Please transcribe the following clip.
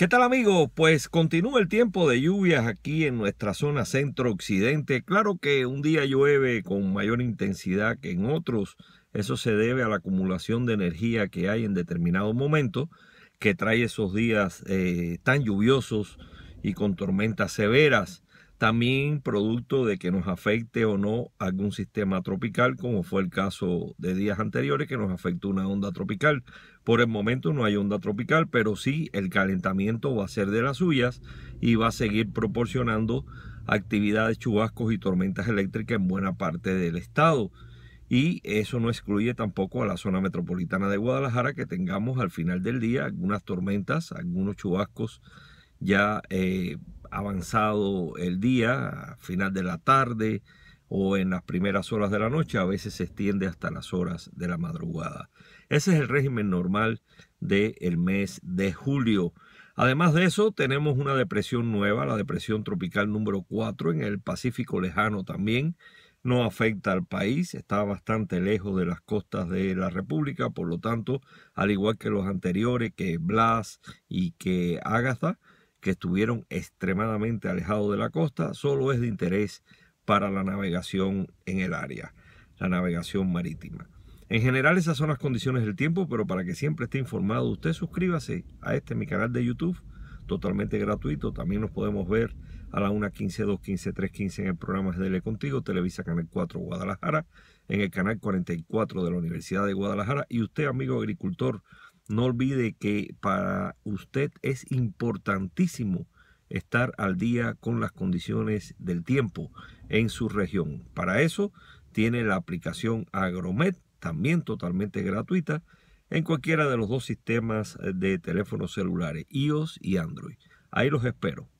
¿Qué tal amigos? Pues continúa el tiempo de lluvias aquí en nuestra zona centro-occidente. Claro que un día llueve con mayor intensidad que en otros. Eso se debe a la acumulación de energía que hay en determinado momento que trae esos días eh, tan lluviosos y con tormentas severas también producto de que nos afecte o no algún sistema tropical, como fue el caso de días anteriores, que nos afectó una onda tropical. Por el momento no hay onda tropical, pero sí el calentamiento va a ser de las suyas y va a seguir proporcionando actividades chubascos y tormentas eléctricas en buena parte del estado. Y eso no excluye tampoco a la zona metropolitana de Guadalajara que tengamos al final del día algunas tormentas, algunos chubascos ya eh, avanzado el día, a final de la tarde o en las primeras horas de la noche, a veces se extiende hasta las horas de la madrugada. Ese es el régimen normal del mes de julio. Además de eso, tenemos una depresión nueva, la depresión tropical número 4 en el Pacífico lejano también. No afecta al país, está bastante lejos de las costas de la República, por lo tanto, al igual que los anteriores, que Blas y que Agatha, que estuvieron extremadamente alejados de la costa, solo es de interés para la navegación en el área, la navegación marítima. En general esas son las condiciones del tiempo, pero para que siempre esté informado usted suscríbase a este mi canal de YouTube, totalmente gratuito. También nos podemos ver a la 1.15, 2.15, 3.15 en el programa GDL Contigo, Televisa Canal 4 Guadalajara, en el canal 44 de la Universidad de Guadalajara. Y usted, amigo agricultor, no olvide que para usted es importantísimo estar al día con las condiciones del tiempo en su región. Para eso tiene la aplicación Agromet, también totalmente gratuita, en cualquiera de los dos sistemas de teléfonos celulares, iOS y Android. Ahí los espero.